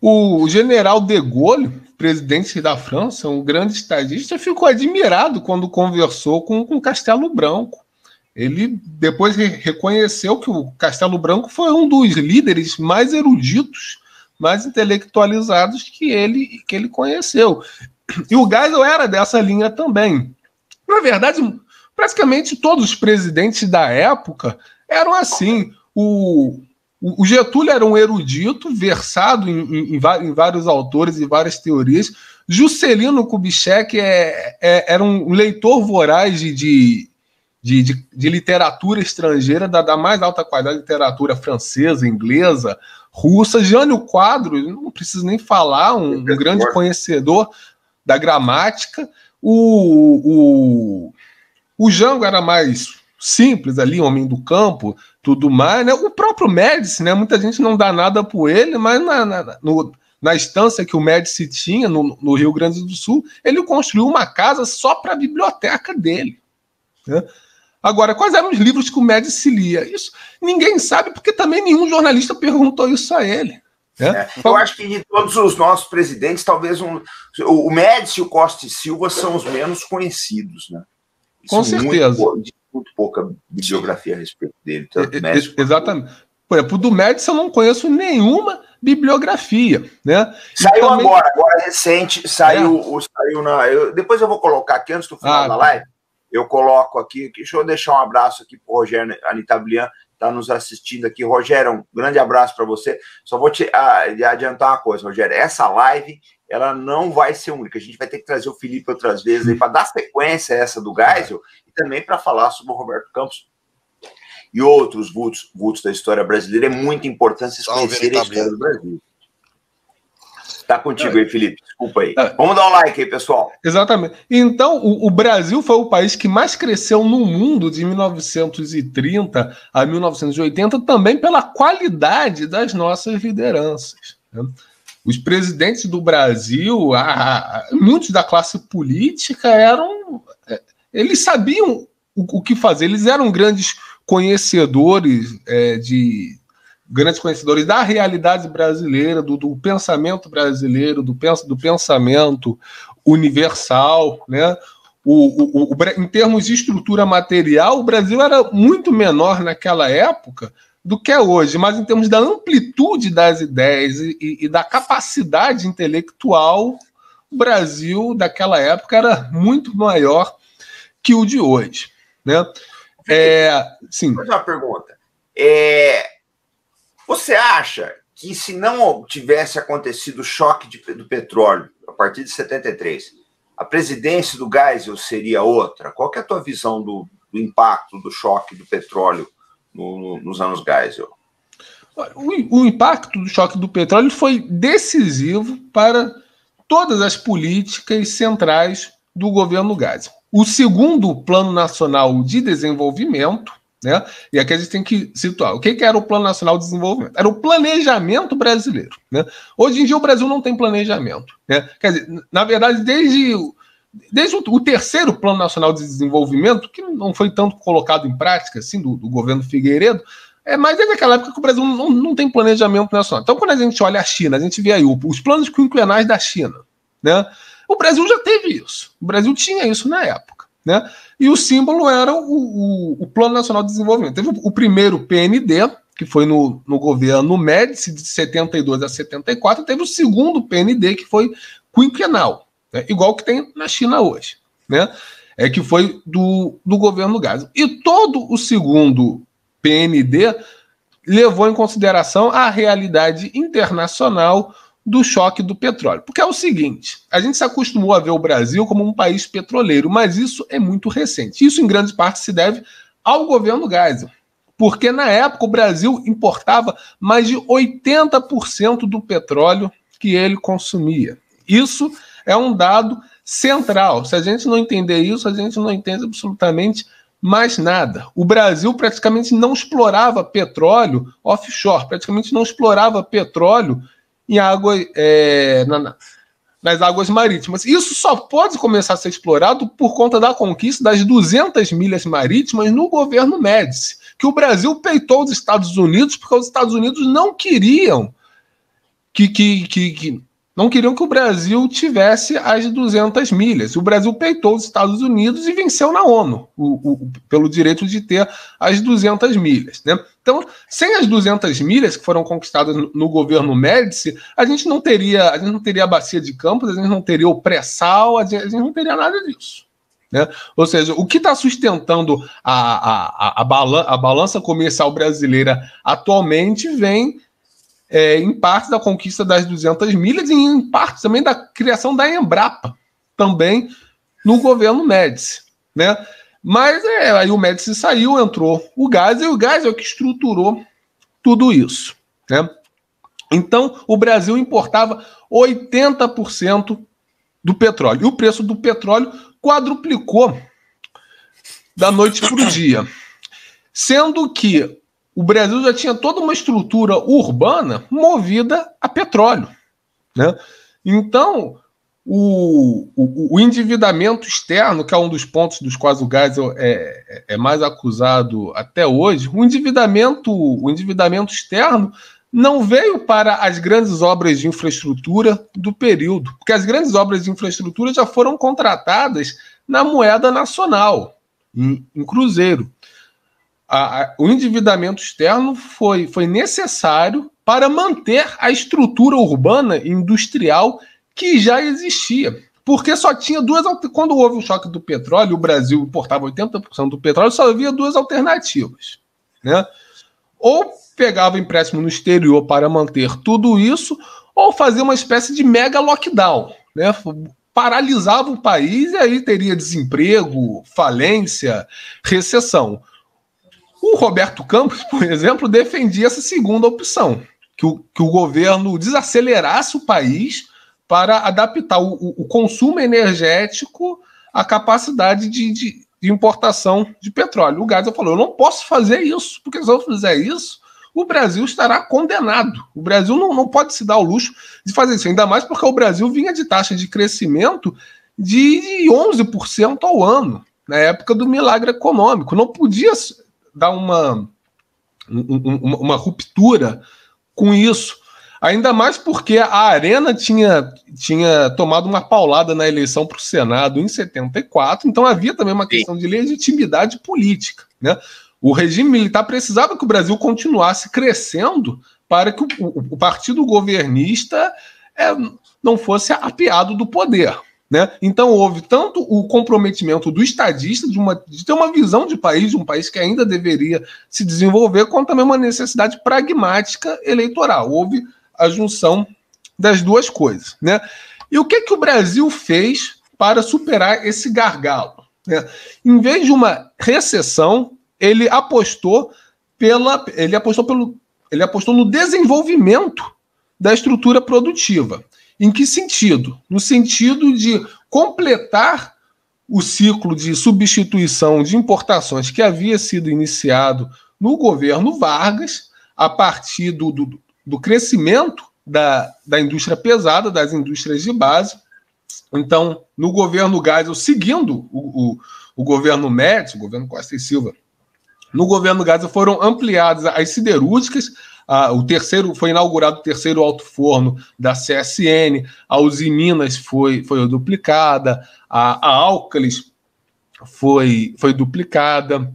O general de Gaulle, presidente da França, um grande estadista, ficou admirado quando conversou com, o Castelo Branco. Ele depois reconheceu que o Castelo Branco foi um dos líderes mais eruditos, mais intelectualizados que ele, que ele conheceu. E o Geisel era dessa linha também. Na verdade, praticamente todos os presidentes da época eram assim. O, o Getúlio era um erudito, versado em, em, em vários autores e várias teorias. Juscelino Kubitschek é, é, era um leitor voraz de, de, de, de literatura estrangeira, da, da, mais alta qualidade, literatura francesa, inglesa, russa. Jânio Quadros, não preciso nem falar, um, um grande conhecedor da gramática. O, o, o Jango era mais simples ali, homem do campo, tudo mais, né? O próprio Médici, né? Muita gente não dá nada por ele, mas na, na, no, na estância que o Médici tinha no, no, Rio Grande do Sul, ele construiu uma casa só para a biblioteca dele. Né? Agora, quais eram os livros que o Médici lia? Isso ninguém sabe, porque também nenhum jornalista perguntou isso a ele. Né? É. Eu acho que de todos os nossos presidentes, talvez um, o Médici e o Costa e Silva são os menos conhecidos, né? Com são certeza. Muito, de muito pouca bibliografia a respeito dele, tanto médico. Exatamente. Por exemplo, do Médici eu não conheço nenhuma bibliografia, né? Saiu também... agora, agora recente, saiu, é. saiu na. Eu, depois eu vou colocar aqui antes do final ah, da tá. live. Eu coloco aqui, deixa eu deixar um abraço aqui para o Rogério Anitablian, está nos assistindo aqui. Rogério, um grande abraço para você. Só vou te ah, adiantar uma coisa, Rogério. Essa live ela não vai ser única. A gente vai ter que trazer o Felipe outras vezes para dar sequência a essa do Geisel e também para falar sobre o Roberto Campos e outros vultos, vultos da história brasileira. É muito importante vocês conhecerem a história do Brasil. Tá contigo aí, Felipe. Desculpa aí. É. Vamos dar um like aí, pessoal. Exatamente. Então, o, o, Brasil foi o país que mais cresceu no mundo de 1930 a 1980, também pela qualidade das nossas lideranças. Né? Os presidentes do Brasil, a, a, muitos da classe política eram. É, eles sabiam o, o que fazer, eles eram grandes conhecedores é, de grandes conhecedores da realidade brasileira, do, do pensamento brasileiro, do, pens, do pensamento universal, né? O, o, o, em termos de estrutura material, o Brasil era muito menor naquela época do que é hoje, mas em termos da amplitude das ideias e, e da capacidade intelectual, o Brasil daquela época era muito maior que o de hoje. Né? É, sim. Mais uma pergunta. É, você acha que se não tivesse acontecido o choque de, do petróleo a partir de 73, a presidência do Geisel seria outra? Qual é a tua visão do, do impacto do choque do petróleo no, nos anos Geisel. O, o impacto do choque do petróleo foi decisivo para todas as políticas centrais do governo Geisel. O segundo Plano Nacional de Desenvolvimento, né? E aqui a gente tem que situar o que, que era o Plano Nacional de Desenvolvimento. Era o planejamento brasileiro. Né? Hoje em dia o Brasil não tem planejamento. Né? Quer dizer, na verdade, desde desde o, o, terceiro Plano Nacional de Desenvolvimento, que não foi tanto colocado em prática assim, do, do governo Figueiredo, é, mas desde aquela época que o Brasil não, não, tem planejamento nacional. Então, quando a gente olha a China, a gente vê aí os planos quinquenais da China. Né? O Brasil já teve isso. O Brasil tinha isso na época. Né? E o símbolo era o, o, o Plano Nacional de Desenvolvimento. Teve o, o primeiro PND, que foi no, no governo Médici, de 72 a 74, teve o segundo PND, que foi quinquenal, né? Igual que tem na China hoje, né? É que foi do, do governo Gaza. E todo o segundo PND levou em consideração a realidade internacional do choque do petróleo. Porque é o seguinte: a gente se acostumou a ver o Brasil como um país petroleiro, mas isso é muito recente. Isso, em grande parte, se deve ao governo Gaza, Porque na época o Brasil importava mais de 80% do petróleo que ele consumia. Isso é um dado central. Se a gente não entender isso, a gente não entende absolutamente mais nada. O Brasil praticamente não explorava petróleo offshore, praticamente não explorava petróleo em água, é, na, nas águas marítimas. Isso só pode começar a ser explorado por conta da conquista das 200 milhas marítimas no governo Médici, que o Brasil peitou os Estados Unidos porque os Estados Unidos não queriam que, que, que, que não queriam que o Brasil tivesse as 200 milhas. O Brasil peitou os Estados Unidos e venceu na ONU o, o, pelo direito de ter as 200 milhas. Né? Então, sem as 200 milhas que foram conquistadas no governo Médici, a gente não teria a gente não teria a bacia de Campos, a gente não teria o pré-sal, a, a gente não teria nada disso. Né? Ou seja, o que está sustentando a, a, a, balan a balança comercial brasileira atualmente vem é, em parte da conquista das 200 milhas e em parte também da criação da Embrapa, também no governo Médici, né? Mas é, aí o Médici saiu, entrou o Gás, e o Gás é o que estruturou tudo isso, né? Então, o Brasil importava 80% do petróleo. E o preço do petróleo quadruplicou da noite para o dia. Sendo que o Brasil já tinha toda uma estrutura urbana movida a petróleo. Né? Então, o, o, o, endividamento externo, que é um dos pontos dos quais o gás é, é, é, mais acusado até hoje, o endividamento, o endividamento externo não veio para as grandes obras de infraestrutura do período, porque as grandes obras de infraestrutura já foram contratadas na moeda nacional, em, em cruzeiro a, a, o endividamento externo foi, foi necessário para manter a estrutura urbana industrial que já existia. Porque só tinha duas. Quando houve o choque do petróleo, o Brasil importava 80% do petróleo, só havia duas alternativas. Né? Ou pegava empréstimo no exterior para manter tudo isso, ou fazer uma espécie de mega lockdown. Né? Paralisava o país e aí teria desemprego, falência, recessão. O Roberto Campos, por exemplo, defendia essa segunda opção, que o, que o governo desacelerasse o país para adaptar o, o, consumo energético à capacidade de, de, de importação de petróleo. O Geisel falou: eu não posso fazer isso, porque se eu fizer isso, o Brasil estará condenado. O Brasil não, não pode se dar o luxo de fazer isso, ainda mais porque o Brasil vinha de taxa de crescimento de 11% ao ano, na época do milagre econômico. Não podia dar uma, uma, uma ruptura com isso. Ainda mais porque a Arena tinha, tinha tomado uma paulada na eleição para o Senado em 74, então havia também uma questão de legitimidade política. Né? O regime militar precisava que o Brasil continuasse crescendo para que o, o, o partido governista é, não fosse apiado do poder. Né? Então houve tanto o comprometimento do estadista de, uma, de ter uma visão de país, de um país que ainda deveria se desenvolver, quanto também uma necessidade pragmática eleitoral. Houve a junção das duas coisas. Né? E o que, é que o Brasil fez para superar esse gargalo? Né? Em vez de uma recessão, ele apostou pela. Ele apostou pelo. Ele apostou no desenvolvimento da estrutura produtiva. Em que sentido? No sentido de completar o ciclo de substituição de importações que havia sido iniciado no governo Vargas, a partir do, do, do crescimento da, da indústria pesada, das indústrias de base. Então, no governo Geisel, seguindo o, o, o governo Médici, o governo Costa e Silva, no governo Geisel foram ampliadas as siderúrgicas, ah, o terceiro foi inaugurado o terceiro alto forno da CSN, a Usiminas foi, foi duplicada, a, a Alcalis foi, foi duplicada.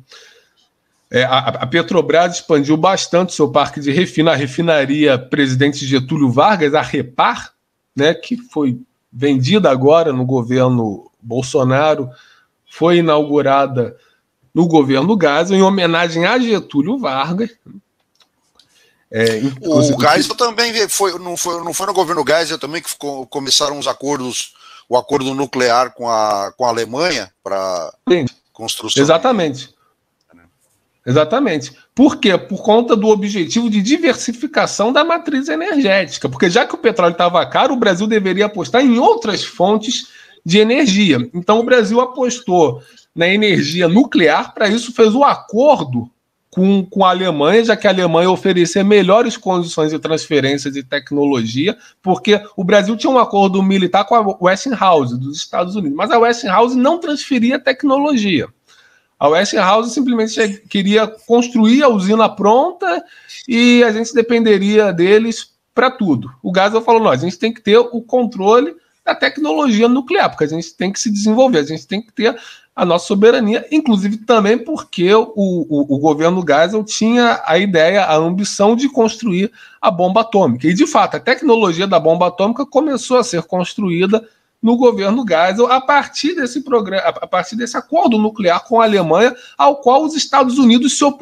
É, a, a, Petrobras expandiu bastante seu parque de refino, a refinaria Presidente Getúlio Vargas, a Repar, né, que foi vendida agora no governo Bolsonaro, foi inaugurada no governo Gás em homenagem a Getúlio Vargas, é, O Geisel também foi não, foi, não foi no governo Geisel também que ficou, começaram os acordos, o acordo nuclear com a, com a Alemanha para construção. Exatamente. Exatamente. Por quê? Por conta do objetivo de diversificação da matriz energética. Porque já que o petróleo estava caro, o Brasil deveria apostar em outras fontes de energia. Então o Brasil apostou na energia nuclear, para isso fez o acordo com, com a Alemanha, já que a Alemanha oferecia melhores condições de transferência de tecnologia, porque o Brasil tinha um acordo militar com a Westinghouse, dos Estados Unidos, mas a Westinghouse não transferia tecnologia. A Westinghouse simplesmente queria construir a usina pronta e a gente dependeria deles para tudo. O Gasol falou: nós, a gente tem que ter o controle da tecnologia nuclear, porque a gente tem que se desenvolver, a gente tem que ter a nossa soberania, inclusive também porque o, o, o governo Geisel tinha a ideia, a ambição de construir a bomba atômica. E, de fato, a tecnologia da bomba atômica começou a ser construída no governo Geisel a partir desse programa, a partir desse acordo nuclear com a Alemanha, ao qual os Estados Unidos se opuseram.